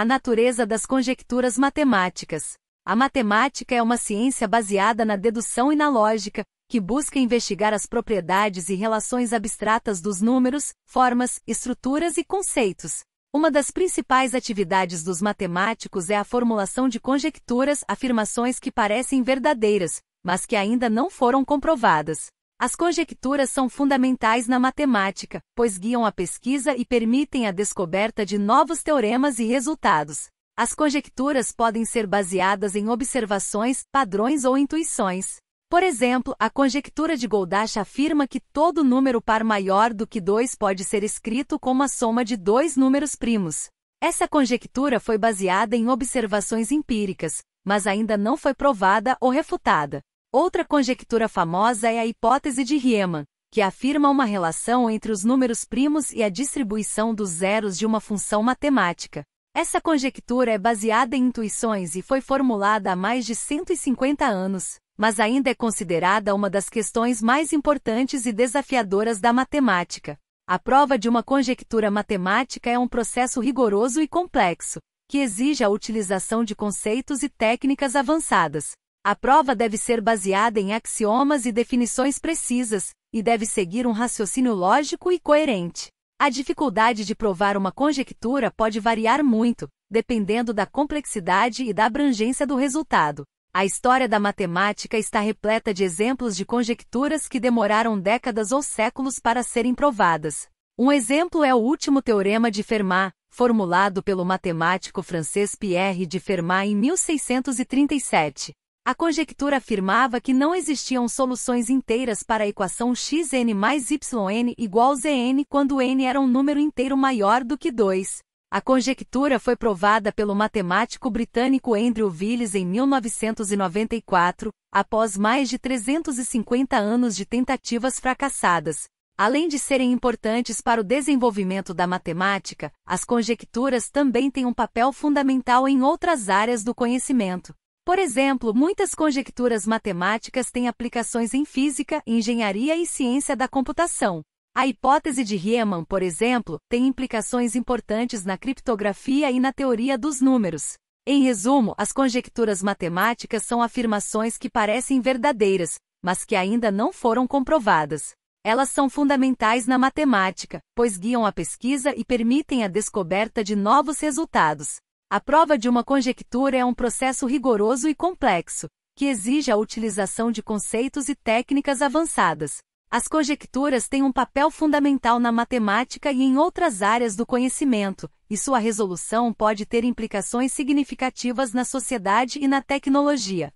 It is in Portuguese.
A natureza das conjecturas matemáticas. A matemática é uma ciência baseada na dedução e na lógica, que busca investigar as propriedades e relações abstratas dos números, formas, estruturas e conceitos. Uma das principais atividades dos matemáticos é a formulação de conjecturas, afirmações que parecem verdadeiras, mas que ainda não foram comprovadas. As conjecturas são fundamentais na matemática, pois guiam a pesquisa e permitem a descoberta de novos teoremas e resultados. As conjecturas podem ser baseadas em observações, padrões ou intuições. Por exemplo, a conjectura de Goldach afirma que todo número par maior do que 2 pode ser escrito como a soma de dois números primos. Essa conjectura foi baseada em observações empíricas, mas ainda não foi provada ou refutada. Outra conjectura famosa é a hipótese de Riemann, que afirma uma relação entre os números primos e a distribuição dos zeros de uma função matemática. Essa conjectura é baseada em intuições e foi formulada há mais de 150 anos, mas ainda é considerada uma das questões mais importantes e desafiadoras da matemática. A prova de uma conjectura matemática é um processo rigoroso e complexo, que exige a utilização de conceitos e técnicas avançadas. A prova deve ser baseada em axiomas e definições precisas, e deve seguir um raciocínio lógico e coerente. A dificuldade de provar uma conjectura pode variar muito, dependendo da complexidade e da abrangência do resultado. A história da matemática está repleta de exemplos de conjecturas que demoraram décadas ou séculos para serem provadas. Um exemplo é o último teorema de Fermat, formulado pelo matemático francês Pierre de Fermat em 1637. A conjectura afirmava que não existiam soluções inteiras para a equação xn mais yn igual zn quando n era um número inteiro maior do que 2. A conjectura foi provada pelo matemático britânico Andrew Willis em 1994, após mais de 350 anos de tentativas fracassadas. Além de serem importantes para o desenvolvimento da matemática, as conjecturas também têm um papel fundamental em outras áreas do conhecimento. Por exemplo, muitas conjecturas matemáticas têm aplicações em física, engenharia e ciência da computação. A hipótese de Riemann, por exemplo, tem implicações importantes na criptografia e na teoria dos números. Em resumo, as conjecturas matemáticas são afirmações que parecem verdadeiras, mas que ainda não foram comprovadas. Elas são fundamentais na matemática, pois guiam a pesquisa e permitem a descoberta de novos resultados. A prova de uma conjectura é um processo rigoroso e complexo, que exige a utilização de conceitos e técnicas avançadas. As conjecturas têm um papel fundamental na matemática e em outras áreas do conhecimento, e sua resolução pode ter implicações significativas na sociedade e na tecnologia.